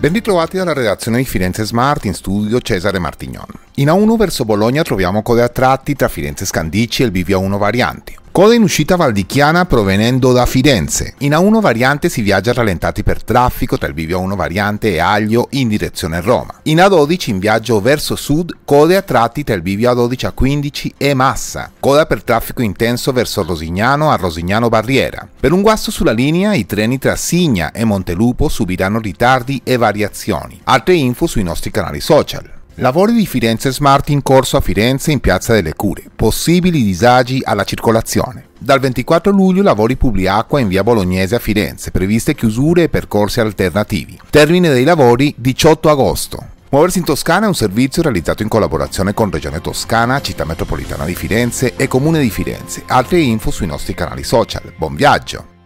Ben ritrovati dalla redazione di Firenze Smart in studio Cesare Martignon. In A1 verso Bologna troviamo code a tratti tra Firenze Scandici e il BVA1 Varianti, Coda in uscita valdichiana provenendo da Firenze. In A1 variante si viaggia rallentati per traffico tra il bivio A1 variante e Aglio in direzione Roma. In A12 in viaggio verso sud, code a tratti tra il bivio A12 A15 e Massa. Coda per traffico intenso verso Rosignano a Rosignano Barriera. Per un guasto sulla linea i treni tra Signa e Montelupo subiranno ritardi e variazioni. Altre info sui nostri canali social. Lavori di Firenze Smart in corso a Firenze in Piazza delle Cure. Possibili disagi alla circolazione. Dal 24 luglio lavori Publiacqua in via Bolognese a Firenze, previste chiusure e percorsi alternativi. Termine dei lavori 18 agosto. Muoversi in Toscana è un servizio realizzato in collaborazione con Regione Toscana, Città Metropolitana di Firenze e Comune di Firenze. Altre info sui nostri canali social. Buon viaggio!